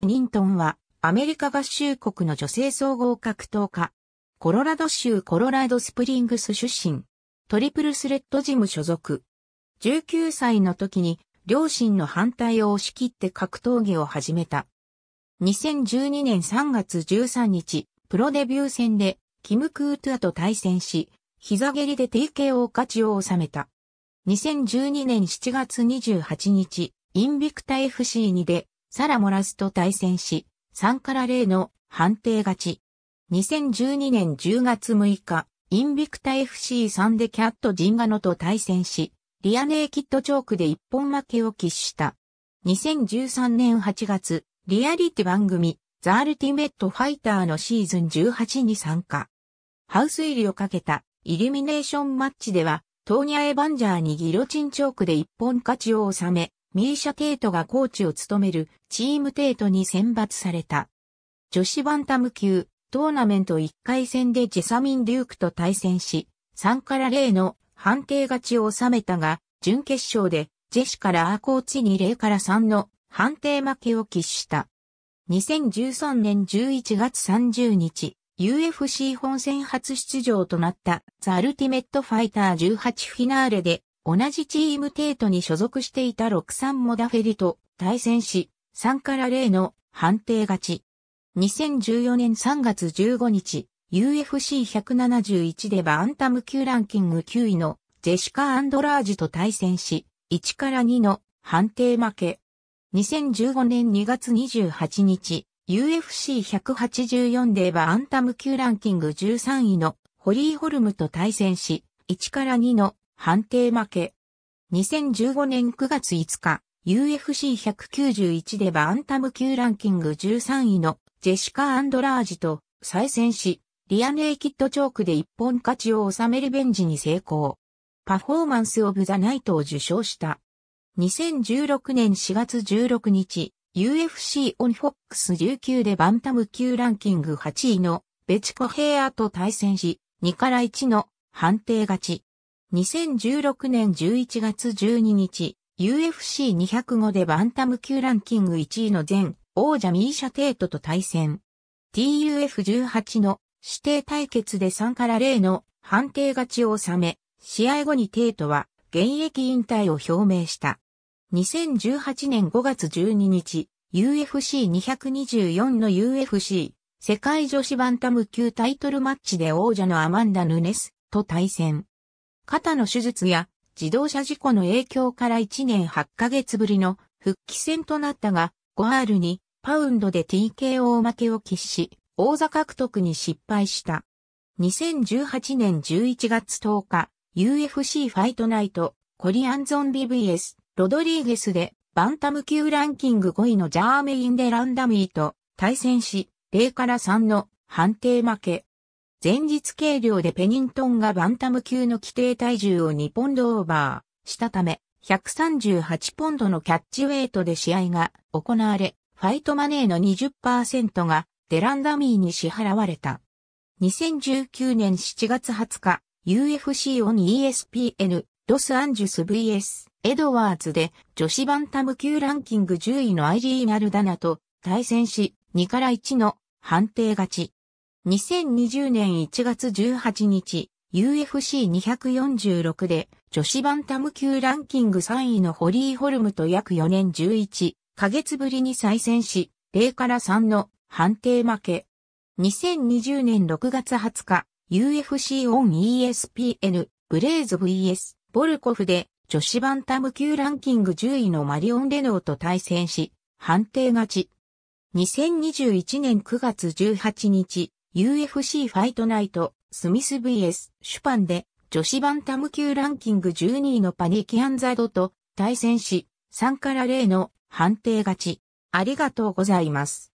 ニントンはアメリカ合衆国の女性総合格闘家。コロラド州コロラドスプリングス出身。トリプルスレッドジム所属。19歳の時に両親の反対を押し切って格闘技を始めた。2012年3月13日、プロデビュー戦でキム・クートゥアと対戦し、膝蹴りで TKO 勝ちを収めた。2012年7月28日、インビクタ FC2 でサラ・モラスと対戦し、3から0の判定勝ち。2012年10月6日、インビクタ FC3 でキャット・ジンガノと対戦し、リアネーキッドチョークで一本負けを喫した。2013年8月、リアリティ番組、ザ・アルティメット・ファイターのシーズン18に参加。ハウス入りをかけたイルミネーションマッチでは、トーニャ・エヴァンジャーにギロチンチョークで一本勝ちを収め、ミーシャ・テイトがコーチを務めるチームテイトに選抜された。女子バンタム級、トーナメント1回戦でジェサミン・デュークと対戦し、3から0の判定勝ちを収めたが、準決勝でジェシからアーコーチに0から3の判定負けを喫した。2013年11月30日、UFC 本戦初出場となったザ・アルティメット・ファイター18フィナーレで同じチームテートに所属していた63モダフェリと対戦し、3から0の判定勝ち。2014年3月15日、UFC171 でバンタム級ランキング9位のジェシカ・アンドラージと対戦し、1から2の判定負け。2015年2月28日、UFC184 でバンタム級ランキング13位のホリーホルムと対戦し、1から2の判定負け。2015年9月5日、UFC191 でバンタム級ランキング13位のジェシカ・アンドラージと再戦し、リアネイキッドチョークで一本勝ちを収めリベンジに成功。パフォーマンス・オブ・ザ・ナイトを受賞した。2016年4月16日、UFC オンフォックス19でバンタム級ランキング8位のベチコヘアと対戦し、2から1の判定勝ち。2016年11月12日、UFC205 でバンタム級ランキング1位の前王者ミーシャ・テイトと対戦。TUF18 の指定対決で3から0の判定勝ちを収め、試合後にテイトは現役引退を表明した。2018年5月12日、UFC224 の UFC 世界女子バンタム級タイトルマッチで王者のアマンダ・ヌネスと対戦。肩の手術や自動車事故の影響から1年8ヶ月ぶりの復帰戦となったが、5R にパウンドで TKO 負けを喫し、王座獲得に失敗した。2018年11月10日、UFC ファイトナイト、コリアンゾンビ VS、ロドリーゲスで、バンタム級ランキング5位のジャーメイン・デ・ランダミーと対戦し、0から3の判定負け。前日計量でペニントンがバンタム級の規定体重を2ポンドオーバーしたため、138ポンドのキャッチウェイトで試合が行われ、ファイトマネーの20%がデランダミーに支払われた。2019年7月20日、UFC オン ESPN ロスアンジュス VS エドワーズで女子バンタム級ランキング10位のアイリーナルダナと対戦し2から1の判定勝ち。2020年1月18日、UFC246 で女子バンタム級ランキング3位のホリー・ホルムと約4年11ヶ月ぶりに再戦し、0から3の判定負け。2020年6月20日、UFC オン ESPN ブレイズ VS ボルコフで女子バンタム級ランキング10位のマリオン・レノーと対戦し、判定勝ち。2021年9月18日、UFC ファイトナイト、スミス VS、シュパンで、女子バンタム級ランキング12位のパニキアンザドと対戦し、3から0の判定勝ち。ありがとうございます。